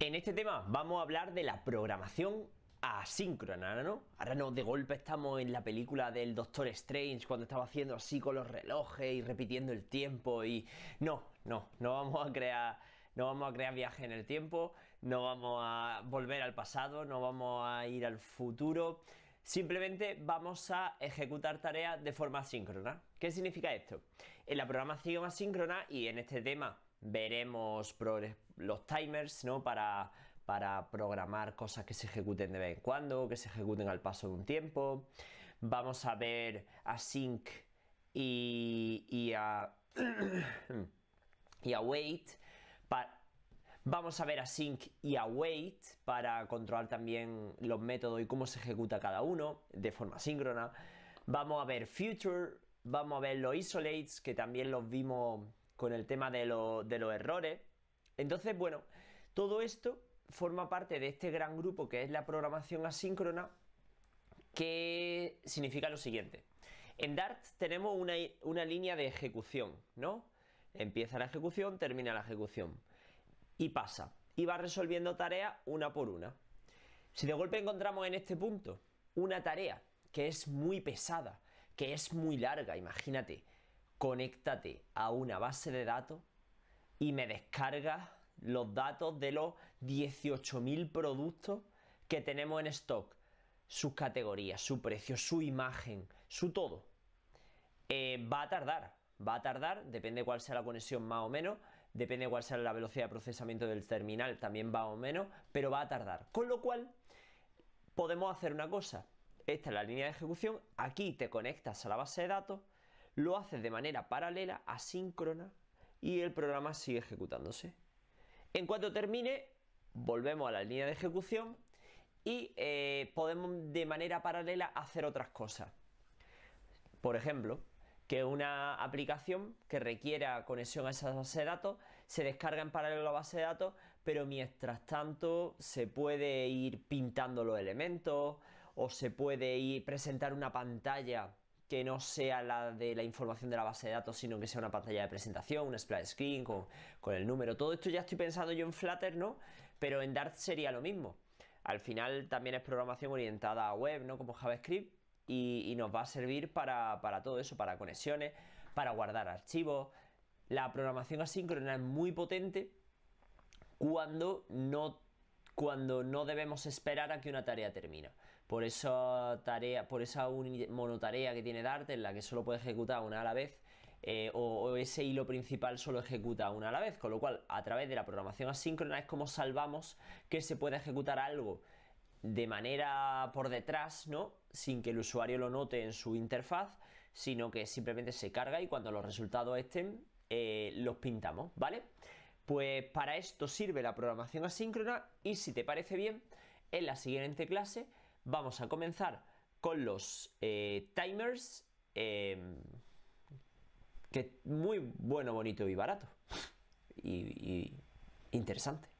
En este tema vamos a hablar de la programación asíncrona, ¿no? Ahora no, de golpe estamos en la película del Doctor Strange cuando estaba haciendo así con los relojes y repitiendo el tiempo y no, no, no vamos a crear no vamos a crear viaje en el tiempo, no vamos a volver al pasado, no vamos a ir al futuro, Simplemente vamos a ejecutar tareas de forma asíncrona. ¿Qué significa esto? En la programación asíncrona y en este tema veremos los timers, ¿no? Para, programar cosas que se ejecuten de vez en cuando, que se ejecuten al paso de un tiempo. Vamos a ver async y, y y a wait para Vamos a ver async y await para controlar también los métodos y cómo se ejecuta cada uno de forma síncrona. Vamos a ver future, vamos a ver los isolates que también los vimos con el tema de, los errores. Entonces, bueno, todo esto forma parte de este gran grupo que es la programación asíncrona que significa lo siguiente. En Dart tenemos una línea de ejecución, ¿no? Empieza la ejecución, termina la ejecución y pasa. Y va resolviendo tareas una por una. Si de golpe encontramos en este punto una tarea que es muy pesada, que es muy larga, imagínate, conéctate a una base de datos y me descargas los datos de los 18.000 productos que tenemos en stock, sus categorías, su precio, su imagen, su todo. Eh, va a tardar, va a tardar, depende cuál sea la conexión más o menos, depende de cuál sea la velocidad de procesamiento del terminal, también va o menos, pero va a tardar. Con lo cual, podemos hacer una cosa. Esta es la línea de ejecución, aquí te conectas a la base de datos, lo haces de manera paralela, asíncrona, y el programa sigue ejecutándose. En cuanto termine, volvemos a la línea de ejecución y eh, podemos de manera paralela hacer otras cosas. Por ejemplo, que una aplicación que requiera conexión a esa base de datos se descarga en paralelo a la base de datos, pero mientras tanto se puede ir pintando los elementos o se puede ir presentar una pantalla que no sea la de la información de la base de datos, sino que sea una pantalla de presentación, un splash screen con, con el número. Todo esto ya estoy pensando yo en Flutter, ¿no? Pero en Dart sería lo mismo. Al final también es programación orientada a web, ¿no? Como JavaScript, y, nos va a servir para, todo eso, para conexiones, para guardar archivos. La programación asíncrona es muy potente cuando no cuando no debemos esperar a que una tarea termine Por esa tarea, por esa monotarea que tiene Dart, en la que solo puede ejecutar una a la vez, eh, o, o, ese hilo principal solo ejecuta una a la vez, con lo cual a través de la programación asíncrona es como salvamos que se pueda ejecutar algo de manera por detrás, ¿no? Sin que el usuario lo note en su interfaz, sino que simplemente se carga y cuando los resultados estén, eh, los pintamos, ¿vale? Pues para esto sirve la programación asíncrona y si te parece bien, en la siguiente clase vamos a comenzar con los eh, timers, em, Que que muy bueno, bonito y barato. y interesante.